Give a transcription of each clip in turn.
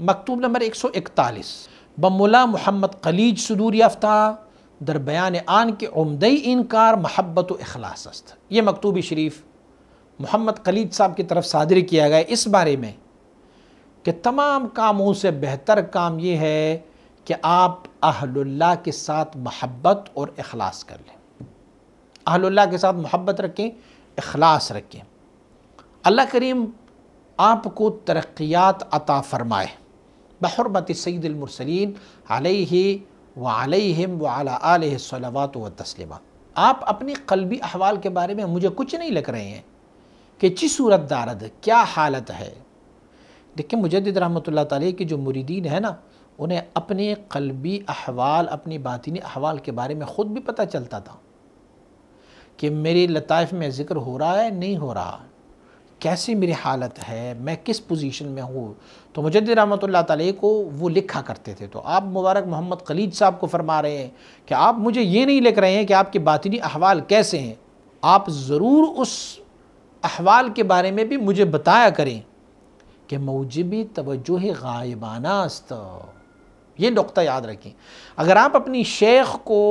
मकतूब number एक सौ इकतालीस बमुला मोहम्मद खलीज सदूर याफ्ता दर बयान आन के उमदई इनकार महब्बत अखलास अस्त ये मकतूब शरीफ मोहम्मद कलीज साहब की तरफ सादर किया गया इस बारे में कि तमाम कामों से बेहतर काम ये है कि आप अहलुल्ला के साथ महब्बत और अखलास कर लें अहल्ला के साथ महब्बत रखें अखलास रखें अल्लाह करीम आपको तरक्यात अता फ़रमाए बहरमत सईदमरसलिन आलही व व आलावात आप अपने कलबी अहवाल के बारे में मुझे कुछ नहीं लग रहे हैं कि ची सूरत दारद क्या हालत है देखिए मुजद रहमत ताली के जो मुरीदीन है ना उन्हें अपने कलबी अहवाल अपनी बातिन अहवाल के बारे में ख़ुद भी पता चलता था कि मेरे लताइफ में ज़िक्र हो रहा है नहीं हो रहा कैसी मेरी हालत है मैं किस पोजीशन में हूँ तो मुजद रहमत ताली को वो लिखा करते थे तो आप मुबारक मोहम्मद खलीद साहब को फरमा रहे हैं कि आप मुझे ये नहीं लिख रहे हैं कि आपके बातनी अहवाल कैसे हैं आप ज़रूर उस अहवाल के बारे में भी मुझे बताया करें कि मौजबी तोज्जो गायबाना ये नुकता याद रखें अगर आप अपनी शेख को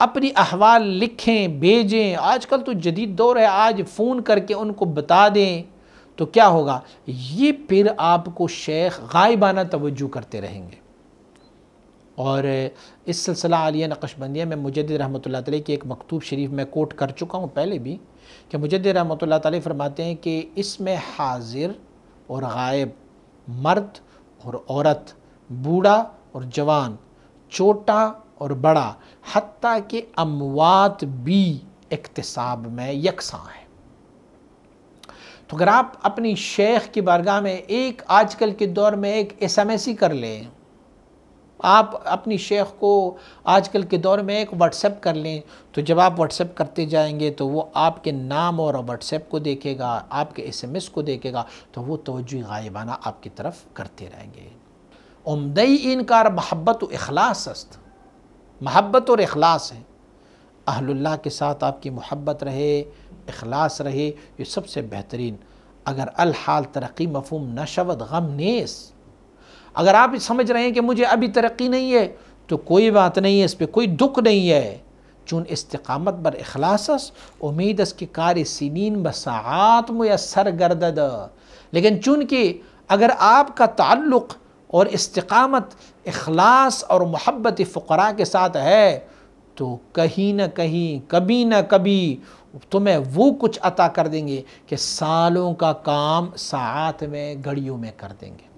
अपनी अहवाल लिखें भेजें आजकल तो जदीद दौर है आज फ़ोन करके उनको बता दें तो क्या होगा ये फिर आपको शेख गायबाना तवज्जो करते रहेंगे और इस सिलसिला आलिया नक्शबंदिया में मुजद रहमत तल की एक मकतूब शरीफ मैं कोट कर चुका हूँ पहले भी कि मुजद रहमत ताली फरमाते हैं कि इसमें हाजिर और गायब मर्द और औरत बूढ़ा और जवान छोटा और बड़ा हती के अमवात भी इकतसाब में यकसा है तो अगर आप अपनी शेख की बारगाह में एक आजकल के दौर में एक एस एम एस ही कर लें आप अपनी शेख को आजकल के दौर में एक व्हाट्सएप कर लें तो जब आप व्हाट्सएप करते जाएंगे तो वो आपके नाम और व्हाट्सएप को देखेगा आपके एसएमएस को देखेगा तो वो तोजह गायबाना आपकी तरफ करते रहेंगे उमदई इनकार मोहब्बत अखलास अस्त महब्बत और अखलास है अहल्ला के साथ आपकी मोहब्बत रहे अखलास रहे ये सबसे बेहतरीन अगर अलहाल तरक्की मफहम नशवत गम नेस अगर आप समझ रहे हैं कि मुझे अभी तरक्की नहीं है तो कोई बात नहीं है इस पर कोई दुख नहीं है चून इस्तकामत बर अखलासस उम्मीद की कार सीन बसात मुयसर गर्द लेकिन चूँकि अगर आपका ताल्लुक़ और इस्तकामत अखलास और मोहब्बत फ़करा के साथ है तो कहीं ना कहीं कभी ना कभी तुम्हें वो कुछ अता कर देंगे कि सालों का काम साथ में घड़ियों में कर देंगे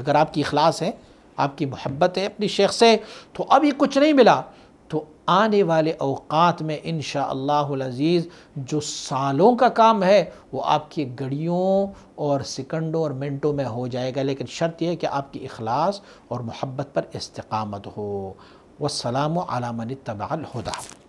अगर आपकी अखलास है आपकी मोहब्बत है अपनी शेख से तो अभी कुछ नहीं मिला आने वाले अवकात में इन शज़ीज़ जो सालों का काम है वो आपकी घड़ियों और सेकंडों और मिनटों में हो जाएगा लेकिन शर्त यह कि आपकी अखलास और मोहब्बत पर इस्तकामत हो वसलाम आलामन तबाल हुदा